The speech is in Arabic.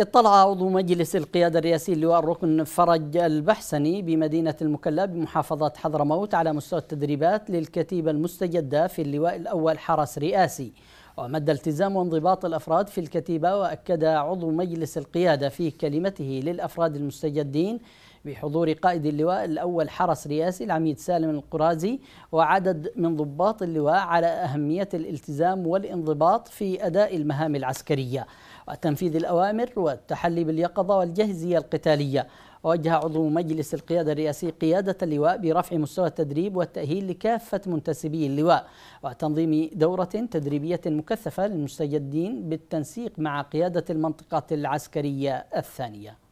اطلع عضو مجلس القيادة الرئاسي اللواء الركن فرج البحسني بمدينة المكلا بمحافظة حضرموت على مستوى التدريبات للكتيبة المستجدة في اللواء الأول حرس رئاسي ومد التزام وانضباط الأفراد في الكتيبة وأكد عضو مجلس القيادة في كلمته للأفراد المستجدين بحضور قائد اللواء الأول حرس رئاسي العميد سالم القرازي وعدد من ضباط اللواء على أهمية الالتزام والانضباط في أداء المهام العسكرية وتنفيذ الأوامر والتحلي باليقظة والجهزية القتالية ووجه عضو مجلس القيادة الرئاسي قيادة اللواء برفع مستوى التدريب والتأهيل لكافة منتسبي اللواء وتنظيم دورة تدريبية مكثفة للمستجدين بالتنسيق مع قيادة المنطقة العسكرية الثانية